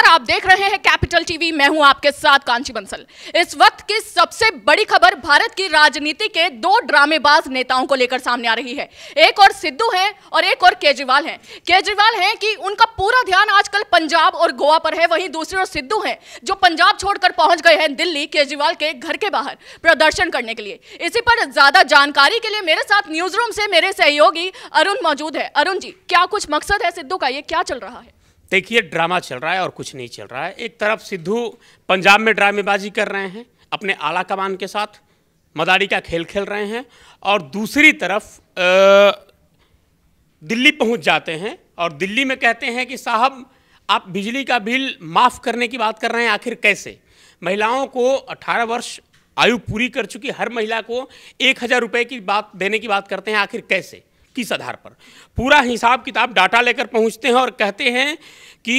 नमस्कार आप देख रहे हैं कैपिटल टीवी मैं हूं आपके साथ कांची बंसल इस वक्त की सबसे बड़ी खबर भारत की राजनीति के दो ड्रामेबाज नेताओं को लेकर सामने आ रही है एक और सिद्धू हैं और एक और केजरीवाल हैं केजरीवाल हैं कि उनका पूरा ध्यान आजकल पंजाब और गोवा पर है वहीं दूसरी ओर सिद्धू हैं जो पंजाब छोड़कर पहुंच गए हैं दिल्ली केजरीवाल के घर के बाहर प्रदर्शन करने के लिए इसी पर ज्यादा जानकारी के लिए मेरे साथ न्यूज रूम से मेरे सहयोगी अरुण मौजूद है अरुण जी क्या कुछ मकसद है सिद्धू का ये क्या चल रहा है देखिए ड्रामा चल रहा है और कुछ नहीं चल रहा है एक तरफ सिद्धू पंजाब में ड्रामेबाजी कर रहे हैं अपने आला कमान के साथ मदारी का खेल खेल रहे हैं और दूसरी तरफ दिल्ली पहुंच जाते हैं और दिल्ली में कहते हैं कि साहब आप बिजली का बिल माफ़ करने की बात कर रहे हैं आखिर कैसे महिलाओं को 18 वर्ष आयु पूरी कर चुकी हर महिला को एक हज़ार रुपये की बात देने की बात करते हैं आखिर कैसे किस आधार पर पूरा हिसाब किताब डाटा लेकर पहुंचते हैं और कहते हैं कि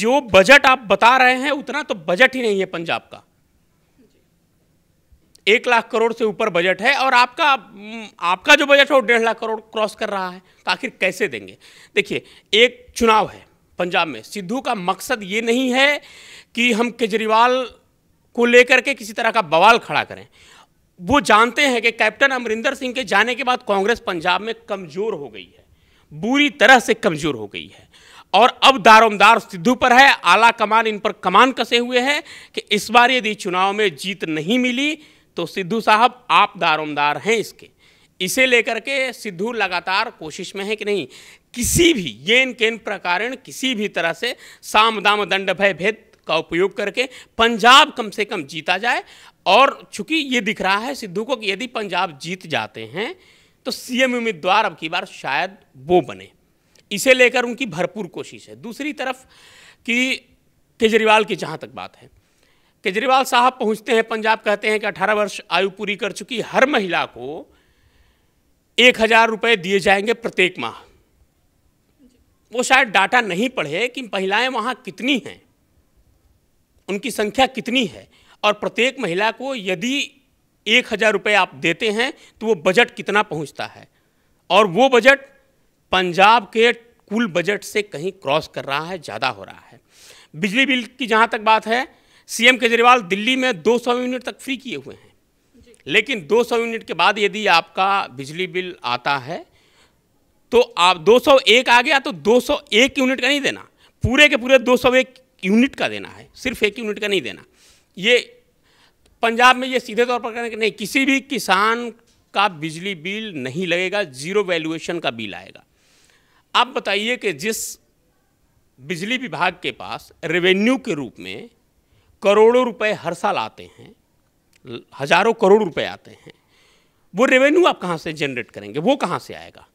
जो बजट आप बता रहे हैं उतना तो बजट ही नहीं है पंजाब का एक लाख करोड़ से ऊपर बजट है और आपका हम्म, आपका जो बजट है वो डेढ़ लाख करोड़ क्रॉस कर रहा है तो आखिर कैसे देंगे देखिए एक चुनाव है पंजाब में सिद्धू का मकसद ये नहीं है कि हम केजरीवाल को लेकर के किसी तरह का बवाल खड़ा करें वो जानते हैं कि कैप्टन अमरिंदर सिंह के जाने के बाद कांग्रेस पंजाब में कमज़ोर हो गई है बुरी तरह से कमज़ोर हो गई है और अब दारोमदार सिद्धू पर है आला कमान इन पर कमान कसे हुए हैं कि इस बार यदि चुनाव में जीत नहीं मिली तो सिद्धू साहब आप दारोमदार हैं इसके इसे लेकर के सिद्धू लगातार कोशिश में है कि नहीं किसी भी येन केन प्रकारण किसी भी तरह से साम दाम दंड भय भेद उसका उपयोग करके पंजाब कम से कम जीता जाए और चूंकि ये दिख रहा है सिद्धू को कि यदि पंजाब जीत जाते हैं तो सीएम उम्मीदवार अब की बार शायद वो बने इसे लेकर उनकी भरपूर कोशिश है दूसरी तरफ कि केजरीवाल की जहाँ तक बात है केजरीवाल साहब पहुँचते हैं पंजाब कहते हैं कि अठारह वर्ष आयु पूरी कर चुकी हर महिला को एक हज़ार रुपये दिए जाएंगे प्रत्येक माह वो शायद डाटा नहीं पढ़े कि महिलाएं वहाँ कितनी हैं उनकी संख्या कितनी है और प्रत्येक महिला को यदि एक हज़ार रुपये आप देते हैं तो वो बजट कितना पहुंचता है और वो बजट पंजाब के कुल बजट से कहीं क्रॉस कर रहा है ज़्यादा हो रहा है बिजली बिल की जहाँ तक बात है सीएम केजरीवाल दिल्ली में 200 यूनिट तक फ्री किए हुए हैं लेकिन 200 यूनिट के बाद यदि आपका बिजली बिल आता है तो आप 201 आ गया तो 201 यूनिट का नहीं देना पूरे के पूरे 201 यूनिट का देना है सिर्फ एक यूनिट का नहीं देना ये पंजाब में ये सीधे तौर पर करें कि नहीं किसी भी किसान का बिजली बिल नहीं लगेगा ज़ीरो वैल्यूएशन का बिल आएगा आप बताइए कि जिस बिजली विभाग के पास रेवेन्यू के रूप में करोड़ों रुपए हर साल आते हैं हजारों करोड़ रुपए आते हैं वो रेवेन्यू आप कहाँ से जनरेट करेंगे वो कहाँ से आएगा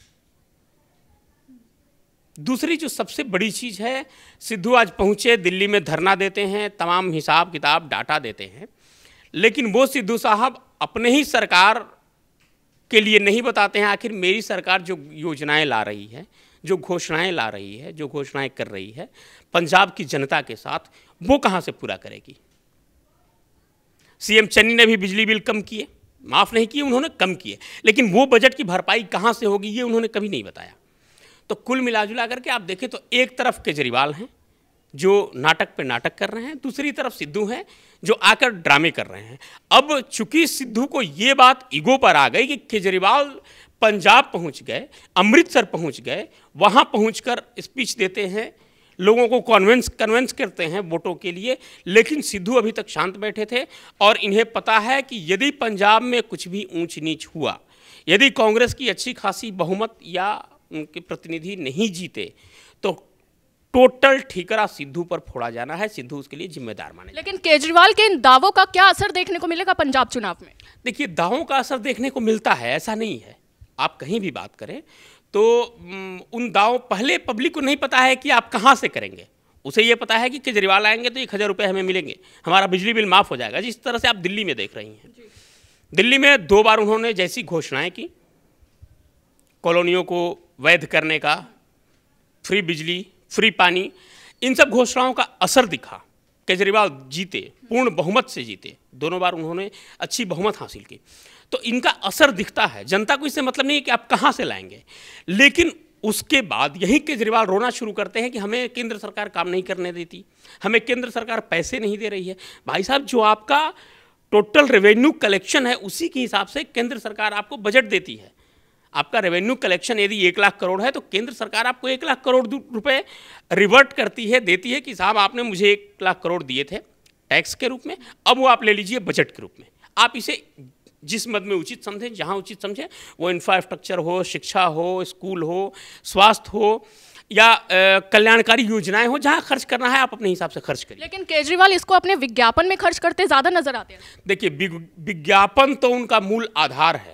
दूसरी जो सबसे बड़ी चीज़ है सिद्धू आज पहुँचे दिल्ली में धरना देते हैं तमाम हिसाब किताब डाटा देते हैं लेकिन वो सिद्धू साहब अपने ही सरकार के लिए नहीं बताते हैं आखिर मेरी सरकार जो योजनाएं ला रही है जो घोषणाएं ला रही है जो घोषणाएं कर रही है पंजाब की जनता के साथ वो कहाँ से पूरा करेगी सीएम चन्नी ने भी बिजली बिल कम किए माफ़ नहीं किए उन्होंने कम किए लेकिन वो बजट की भरपाई कहाँ से होगी ये उन्होंने कभी नहीं बताया तो कुल मिलाजुला करके आप देखें तो एक तरफ केजरीवाल हैं जो नाटक पे नाटक कर रहे हैं दूसरी तरफ सिद्धू हैं जो आकर ड्रामे कर रहे हैं अब चूंकि सिद्धू को ये बात ईगो पर आ गई कि केजरीवाल पंजाब पहुंच गए अमृतसर पहुंच गए वहां पहुंचकर स्पीच देते हैं लोगों को कॉन्वेंस कन्वेंस करते हैं वोटों के लिए लेकिन सिद्धू अभी तक शांत बैठे थे और इन्हें पता है कि यदि पंजाब में कुछ भी ऊंच नीच हुआ यदि कांग्रेस की अच्छी खासी बहुमत या उनके प्रतिनिधि नहीं जीते तो टोटल ठीकरा सिद्धू पर फोड़ा जाना है सिद्धू उसके लिए जिम्मेदार माने लेकिन केजरीवाल के इन दावों का क्या असर देखने को मिलेगा पंजाब चुनाव में देखिए दावों का असर देखने को मिलता है ऐसा नहीं है आप कहीं भी बात करें तो उन दावों पहले पब्लिक को नहीं पता है कि आप कहाँ से करेंगे उसे ये पता है कि केजरीवाल आएंगे तो एक हज़ार रुपये हमें मिलेंगे हमारा बिजली बिल माफ़ हो जाएगा जिस तरह से आप दिल्ली में देख रही हैं दिल्ली में दो बार उन्होंने जैसी घोषणाएं की कॉलोनियों को वैध करने का फ्री बिजली फ्री पानी इन सब घोषणाओं का असर दिखा केजरीवाल जीते पूर्ण बहुमत से जीते दोनों बार उन्होंने अच्छी बहुमत हासिल की तो इनका असर दिखता है जनता को इससे मतलब नहीं है कि आप कहाँ से लाएंगे लेकिन उसके बाद यही केजरीवाल रोना शुरू करते हैं कि हमें केंद्र सरकार काम नहीं करने देती हमें केंद्र सरकार पैसे नहीं दे रही है भाई साहब जो आपका टोटल रेवेन्यू कलेक्शन है उसी के हिसाब से केंद्र सरकार आपको बजट देती है आपका रेवेन्यू कलेक्शन यदि एक लाख करोड़ है तो केंद्र सरकार आपको एक लाख करोड़ रुपए रिवर्ट करती है देती है कि साहब आपने मुझे एक लाख करोड़ दिए थे टैक्स के रूप में अब वो आप ले लीजिए बजट के रूप में आप इसे जिस मद में उचित समझें जहाँ उचित समझें वो इंफ्रास्ट्रक्चर हो शिक्षा हो स्कूल हो स्वास्थ्य हो या कल्याणकारी योजनाएं हो जहाँ खर्च करना है आप अपने हिसाब से खर्च करिए लेकिन केजरीवाल इसको अपने विज्ञापन में खर्च करते ज़्यादा नजर आते हैं देखिए विज्ञापन तो उनका मूल आधार है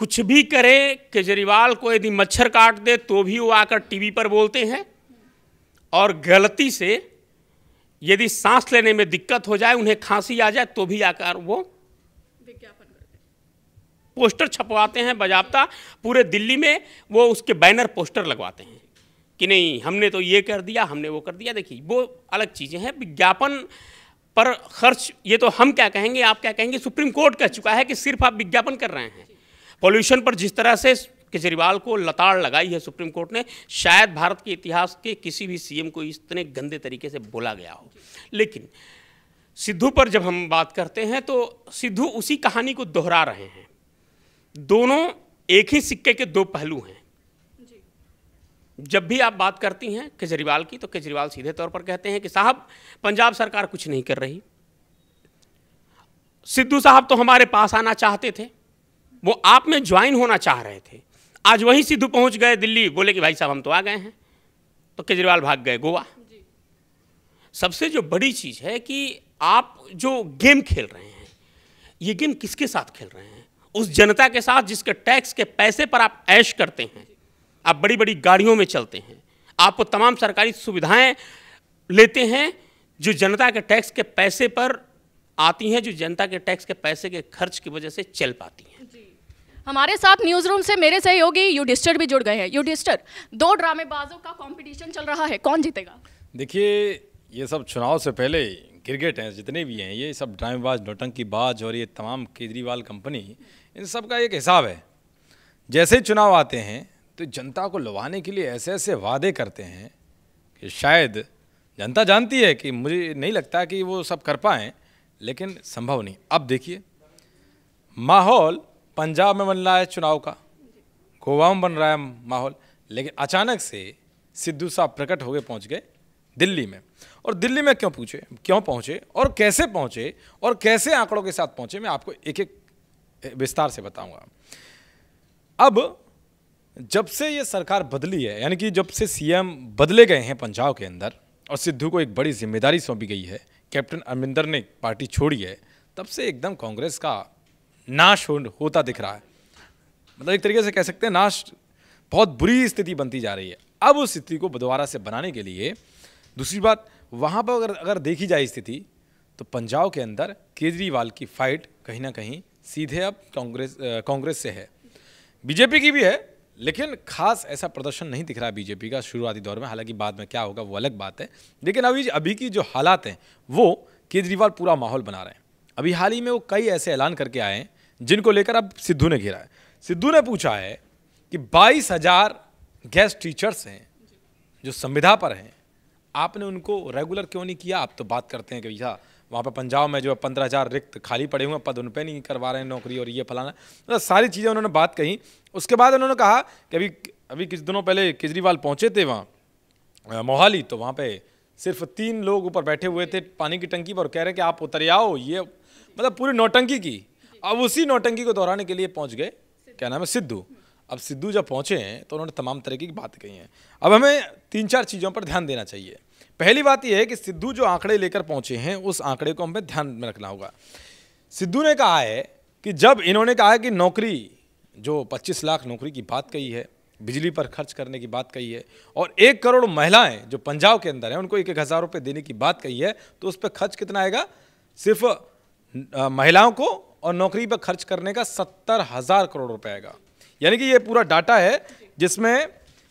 कुछ भी करे केजरीवाल को यदि मच्छर काट दे तो भी वो आकर टीवी पर बोलते हैं और गलती से यदि सांस लेने में दिक्कत हो जाए उन्हें खांसी आ जाए तो भी आकर वो विज्ञापन पोस्टर छपवाते हैं बजाबता पूरे दिल्ली में वो उसके बैनर पोस्टर लगवाते हैं कि नहीं हमने तो ये कर दिया हमने वो कर दिया देखिए वो अलग चीज़ें हैं विज्ञापन पर खर्च ये तो हम क्या कहेंगे आप क्या कहेंगे सुप्रीम कोर्ट कह चुका है कि सिर्फ आप विज्ञापन कर रहे हैं पॉल्यूशन पर जिस तरह से केजरीवाल को लताड़ लगाई है सुप्रीम कोर्ट ने शायद भारत के इतिहास के किसी भी सीएम को इतने गंदे तरीके से बोला गया हो लेकिन सिद्धू पर जब हम बात करते हैं तो सिद्धू उसी कहानी को दोहरा रहे हैं दोनों एक ही सिक्के के दो पहलू हैं जब भी आप बात करती हैं केजरीवाल की तो केजरीवाल सीधे तौर पर कहते हैं कि साहब पंजाब सरकार कुछ नहीं कर रही सिद्धू साहब तो हमारे पास आना चाहते थे वो आप में ज्वाइन होना चाह रहे थे आज वहीं सिद्धू पहुंच गए दिल्ली बोले कि भाई साहब हम तो आ गए हैं तो केजरीवाल भाग गए गोवा सबसे जो बड़ी चीज़ है कि आप जो गेम खेल रहे हैं ये गेम किसके साथ खेल रहे हैं उस जनता के साथ जिसके टैक्स के पैसे पर आप ऐश करते हैं आप बड़ी बड़ी गाड़ियों में चलते हैं आपको तमाम सरकारी सुविधाएं लेते हैं जो जनता के टैक्स के पैसे पर आती हैं जो जनता के टैक्स के पैसे के खर्च की वजह से चल पाती हैं हमारे साथ न्यूज रूम से मेरे सहयोगी युडिस्टर भी जुड़ गए हैं युडिस्टर दो ड्रामेबाजों का कंपटीशन चल रहा है कौन जीतेगा देखिए ये सब चुनाव से पहले क्रिकेट हैं जितने भी हैं ये सब ड्रामेबाज नोटंकी बाज और ये तमाम केजरीवाल कंपनी इन सब का एक हिसाब है जैसे ही चुनाव आते हैं तो जनता को लुभाने के लिए ऐसे ऐसे वादे करते हैं कि शायद जनता जानती है कि मुझे नहीं लगता कि वो सब कर पाएँ लेकिन संभव नहीं अब देखिए माहौल पंजाब में बन रहा है चुनाव का गोवा में बन रहा है माहौल लेकिन अचानक से सिद्धू साहब प्रकट गए पहुंच गए दिल्ली में और दिल्ली में क्यों पूछे क्यों पहुंचे और कैसे पहुंचे और कैसे आंकड़ों के साथ पहुंचे मैं आपको एक एक विस्तार से बताऊंगा अब जब से ये सरकार बदली है यानी कि जब से सीएम बदले गए हैं पंजाब के अंदर और सिद्धू को एक बड़ी जिम्मेदारी सौंपी गई है कैप्टन अमरिंदर ने पार्टी छोड़ी है तब से एकदम कांग्रेस का नाश हो, होता दिख रहा है मतलब एक तरीके से कह सकते हैं नाश बहुत बुरी स्थिति बनती जा रही है अब उस स्थिति को दोबारा से बनाने के लिए दूसरी बात वहाँ पर अगर अगर देखी जाए स्थिति तो पंजाब के अंदर केजरीवाल की फाइट कहीं ना कहीं सीधे अब कांग्रेस कांग्रेस से है बीजेपी की भी है लेकिन खास ऐसा प्रदर्शन नहीं दिख रहा है बीजेपी का शुरुआती दौर में हालांकि बाद में क्या होगा वो अलग बात है लेकिन अभी अभी की जो हालात हैं वो केजरीवाल पूरा माहौल बना रहे हैं अभी हाल ही में वो कई ऐसे ऐलान करके आए हैं जिनको लेकर अब सिद्धू ने घेरा है सिद्धू ने पूछा है कि बाईस हजार गेस्ट टीचर्स हैं जो संविधा पर हैं आपने उनको रेगुलर क्यों नहीं किया आप तो बात करते हैं कि भैया वहाँ पर पंजाब में जो है पंद्रह हज़ार रिक्त खाली पड़े हुए हैं पद उन पर नहीं करवा रहे हैं नौकरी और ये फलाना मतलब तो सारी चीज़ें उन्होंने बात कही उसके बाद उन्होंने कहा कि अभी अभी कुछ दिनों पहले केजरीवाल पहुँचे थे वहाँ मोहाली तो वहाँ पर सिर्फ तीन लोग ऊपर बैठे हुए थे पानी की टंकी पर कह रहे हैं कि आप उतर आओ ये मतलब पूरी नौटंकी की अब उसी नौटंकी को दोहराने के लिए पहुंच गए क्या नाम है सिद्धू अब सिद्धू जब पहुंचे हैं तो उन्होंने तमाम तरीके की बात कही हैं अब हमें तीन चार चीज़ों पर ध्यान देना चाहिए पहली बात यह है कि सिद्धू जो आंकड़े लेकर पहुंचे हैं उस आंकड़े को हमें ध्यान में रखना होगा सिद्धू ने कहा है कि जब इन्होंने कहा है कि नौकरी जो 25 लाख नौकरी की बात कही है बिजली पर खर्च करने की बात कही है और एक करोड़ महिलाएं जो पंजाब के अंदर हैं उनको एक एक हज़ार रुपये देने की बात कही है तो उस पर खर्च कितना आएगा सिर्फ महिलाओं को और नौकरी पर खर्च करने का सत्तर हज़ार करोड़ रुपए आएगा यानी कि ये पूरा डाटा है जिसमें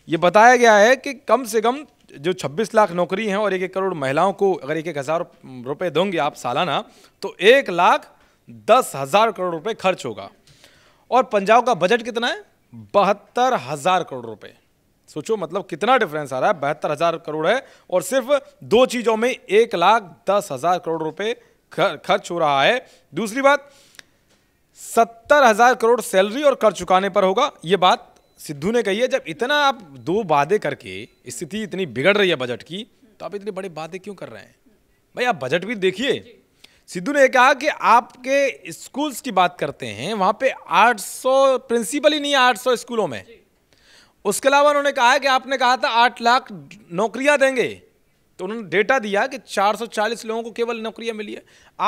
ये बताया गया है कि कम से कम जो 26 लाख नौकरी हैं और एक एक करोड़ महिलाओं को अगर एक एक हज़ार रुपये दोगे आप सालाना तो एक लाख दस हज़ार करोड़ रुपये खर्च होगा और पंजाब का बजट कितना है बहत्तर हज़ार करोड़ रुपए सोचो मतलब कितना डिफरेंस आ रहा है बहत्तर हज़ार करोड़ है और सिर्फ दो चीज़ों में एक लाख दस हज़ार करोड़ रुपये खर्च हो रहा है दूसरी बात सत्तर हजार करोड़ सैलरी और कर चुकाने पर होगा ये बात सिद्धू ने कही है जब इतना आप दो वादे करके स्थिति इतनी बिगड़ रही है बजट की तो आप इतने बड़े वादे क्यों कर रहे हैं भाई आप बजट भी देखिए सिद्धू ने कहा कि आपके स्कूल्स की बात करते हैं वहां पे 800 प्रिंसिपल ही नहीं है आठ स्कूलों में उसके अलावा उन्होंने कहा कि आपने कहा था आठ लाख नौकरियां देंगे तो उन्होंने डेटा दिया कि 440 लोगों को केवल नौकरियां मिली है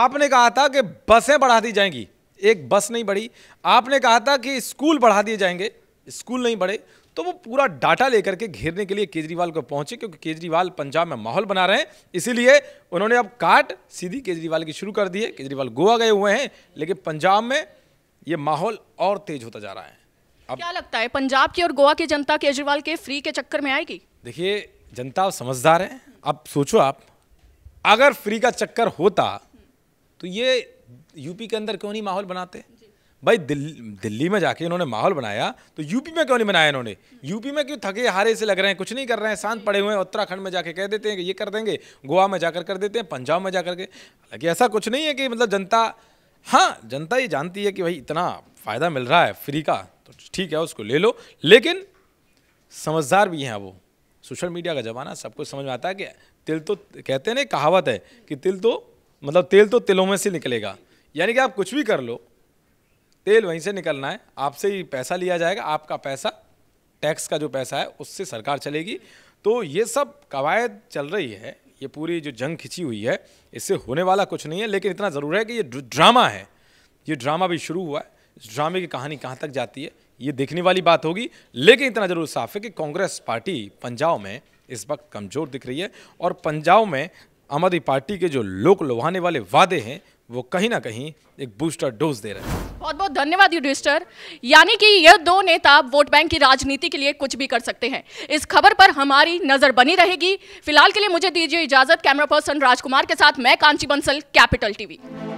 आपने कहा था कि बसें बढ़ा दी जाएंगी एक बस नहीं बढ़ी आपने कहा था कि स्कूल बढ़ा दिए जाएंगे स्कूल नहीं बढ़े तो वो पूरा डाटा लेकर के घेरने के लिए केजरीवाल को पहुंचे क्योंकि केजरीवाल पंजाब में माहौल बना रहे हैं इसीलिए उन्होंने अब काट सीधी केजरीवाल की शुरू कर दी है केजरीवाल गोवा गए हुए हैं लेकिन पंजाब में ये माहौल और तेज होता जा रहा है अब क्या लगता है पंजाब की और गोवा की जनता केजरीवाल के फ्री के चक्कर में आएगी देखिए जनता समझदार है अब सोचो आप अगर फ्री का चक्कर होता तो ये यूपी के अंदर क्यों नहीं माहौल बनाते भाई दिल, दिल्ली में जाके इन्होंने माहौल बनाया तो यूपी में क्यों नहीं बनाया इन्होंने यूपी में क्यों थके हारे से लग रहे हैं कुछ नहीं कर रहे हैं शांत पड़े हुए हैं उत्तराखंड में जाके कह देते हैं कि ये कर देंगे गोवा में जाकर कर देते हैं पंजाब में जाकर के हालांकि ऐसा कुछ नहीं है कि मतलब जनता हाँ जनता ये जानती है कि भाई इतना फ़ायदा मिल रहा है फ्री का तो ठीक है उसको ले लो लेकिन समझदार भी हैं वो सोशल मीडिया का ज़माना सब कुछ समझ में आता है कि तिल तो कहते हैं ना कहावत है कि तिल तो मतलब तेल तो तिलों में से निकलेगा यानी कि आप कुछ भी कर लो तेल वहीं से निकलना है आपसे ही पैसा लिया जाएगा आपका पैसा टैक्स का जो पैसा है उससे सरकार चलेगी तो ये सब कवायद चल रही है ये पूरी जो जंग खिंची हुई है इससे होने वाला कुछ नहीं है लेकिन इतना ज़रूर है कि ये ड्रामा है ये ड्रामा भी शुरू हुआ है इस ड्रामे की कहानी कहाँ तक जाती है ये देखने वाली बात होगी लेकिन इतना ज़रूर साफ है कि कांग्रेस पार्टी पंजाब में इस वक्त कमज़ोर दिख रही है और पंजाब में आम आदमी पार्टी के जो लोक लुभाने वाले वादे हैं वो कहीं ना कहीं एक बूस्टर डोज दे रहे हैं बहुत बहुत धन्यवाद युधिष्ठर यानी कि यह दो नेता वोट बैंक की राजनीति के लिए कुछ भी कर सकते हैं इस खबर पर हमारी नजर बनी रहेगी फिलहाल के लिए मुझे दीजिए इजाजत कैमरा पर्सन राजकुमार के साथ मैं कांची बंसल कैपिटल टीवी